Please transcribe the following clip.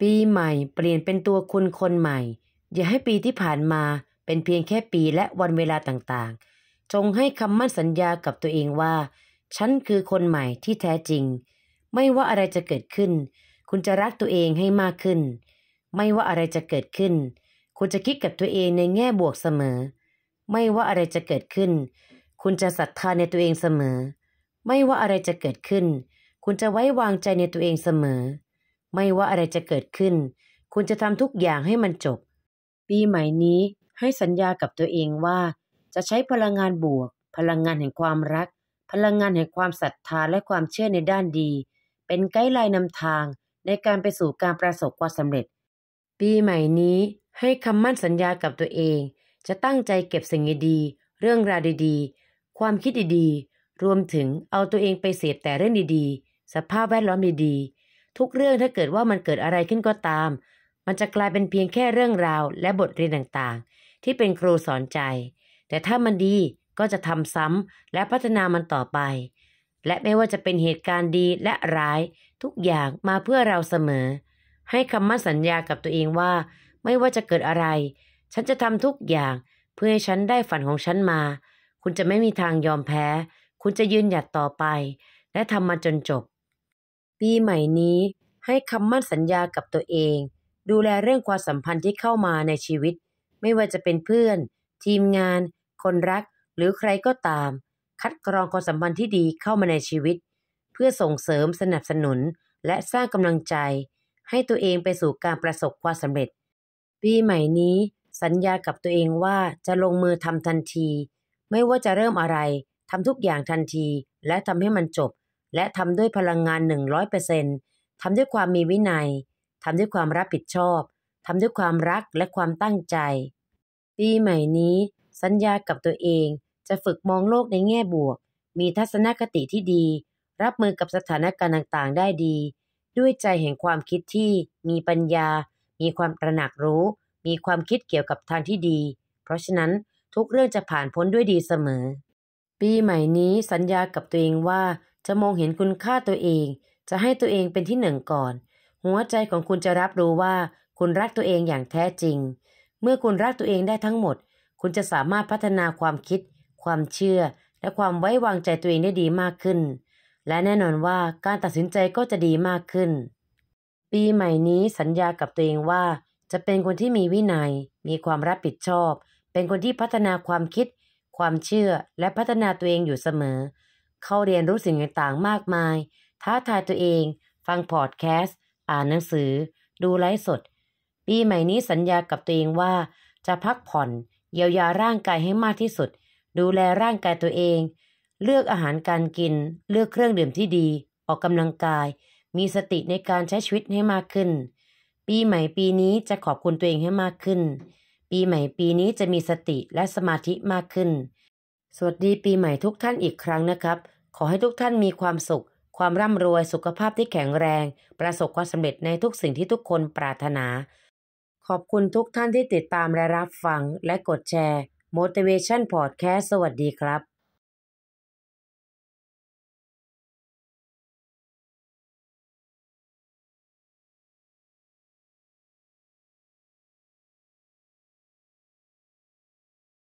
ปีใหม่เปลี่ยนเป็นตัวคุณคนใหม่ อย่าให้ปีที่ผ่านมาเป็นเพียงแค่ปีและวันเวลาต่างๆ จงให้คำมั่นสัญญากับตัวเองว่าฉันคือคนใหม่ที่แท้จริง ไม่ว่าอะไรจะเกิดขึ้น คุณจะรักตัวเองให้มากขึ้น ไม่ว่าอะไรจะเกิดขึ้นคุณจะคิดกับตัวเองในแง่บวกเสมอ ไม่ว่าอะไรจะเกิดขึ้นคุณจะศรัทธาในตัวเองเสมอ ไม่ว่าอะไรจะเกิดขึ้นคุณจะไว้วางใจในตัวเองเสมอไม่ว่าอะไรจะเกิดขึ้น คุณจะทำทุกอย่างให้มันจบ ปีใหม่นี้ ให้สัญญากับตัวเองว่า จะใช้พลังงานบวก พลังงานแห่งความรัก พลังงานแห่งความศรัทธาและความเชื่อในด้านดี เป็นไกด์ไลน์นำทาง ในการไปสู่การประสบความสำเร็จ ปีใหม่นี้ให้คำมั่นสัญญากับตัวเอง จะตั้งใจเก็บสิ่งดีๆเรื่องราวดีๆ ความคิดดีๆ รวมถึงเอาตัวเองไปเสพแต่เรื่องดีๆ สภาพแวดล้อมดีๆทุกเรื่องถ้าเกิดว่ามันเกิดอะไรขึ้นก็ตาม มันจะกลายเป็นเพียงแค่เรื่องราวและบทเรียนต่างๆ ที่เป็นครูสอนใจ แต่ถ้ามันดีก็จะทำซ้ำและพัฒนามันต่อไป และไม่ว่าจะเป็นเหตุการณ์ดีและร้ายทุกอย่างมาเพื่อเราเสมอ ให้คำมั่นสัญญากับตัวเองว่าไม่ว่าจะเกิดอะไร ฉันจะทำทุกอย่างเพื่อให้ฉันได้ฝันของฉันมา คุณจะไม่มีทางยอมแพ้ คุณจะยืนหยัดต่อไป และทำมาจนจบปีใหม่นี้ให้คำมั่นสัญญากับตัวเอง ดูแลเรื่องความสัมพันธ์ที่เข้ามาในชีวิต ไม่ว่าจะเป็นเพื่อน ทีมงาน คนรักหรือใครก็ตาม คัดกรองความสัมพันธ์ที่ดีเข้ามาในชีวิต เพื่อส่งเสริมสนับสนุนและสร้างกำลังใจ ให้ตัวเองไปสู่การประสบความสำเร็จ ปีใหม่นี้ สัญญากับตัวเองว่าจะลงมือทำทันที ไม่ว่าจะเริ่มอะไรทำทุกอย่างทันทีและทำให้มันจบและทำด้วยพลังงาน 100%ทำด้วยความมีวินัย ทำด้วยความรับผิดชอบ ทำด้วยความรักและความตั้งใจ ปีใหม่นี้ สัญญากับตัวเองจะฝึกมองโลกในแง่บวก มีทัศนคติที่ดี รับมือกับสถานการณ์ต่างๆ ได้ดี ด้วยใจแห่งความคิดที่ มีปัญญา มีความตระหนักรู้ มีความคิดเกี่ยวกับทางที่ดี เพราะฉะนั้นทุกเรื่องจะผ่านพ้นด้วยดีเสมอ ปีใหม่นี้ สัญญากับตัวเองว่าจะมองเห็นคุณค่าตัวเอง จะให้ตัวเองเป็นที่หนึ่งก่อน หัวใจของคุณจะรับรู้ว่าคุณรักตัวเองอย่างแท้จริง เมื่อคุณรักตัวเองได้ทั้งหมด คุณจะสามารถพัฒนาความคิด ความเชื่อ และความไว้วางใจตัวเองได้ดีมากขึ้น และแน่นอนว่าการตัดสินใจก็จะดีมากขึ้น ปีใหม่นี้สัญญากับตัวเองว่า จะเป็นคนที่มีวินยัย มีความรับผิดชอบ เป็นคนที่พัฒนาความคิด ความเชื่อ และพัฒนาตัวเองอยู่เสมอเข้าเรียนรู้สิ่งต่างๆมากมาย ท้าทายตัวเอง ฟังพอดแคสต์ อ่านหนังสือ ดูไลฟ์สด ปีใหม่นี้สัญญากับตัวเองว่า จะพักผ่อนเยียวยาร่างกายให้มากที่สุด ดูแลร่างกายตัวเอง เลือกอาหารการกิน เลือกเครื่องดื่มที่ดี ออกกำลังกาย มีสติในการใช้ชีวิตให้มากขึ้น ปีใหม่ปีนี้จะขอบคุณตัวเองให้มากขึ้น ปีใหม่ปีนี้จะมีสติและสมาธิมากขึ้นสวัสดีปีใหม่ทุกท่านอีกครั้งนะครับ ขอให้ทุกท่านมีความสุข ความร่ำรวยสุขภาพที่แข็งแรง ประสบความสำเร็จในทุกสิ่งที่ทุกคนปรารถนา ขอบคุณทุกท่านที่ติดตามและรับฟังและกดแชร์ Motivation Podcast สวัสดีครับ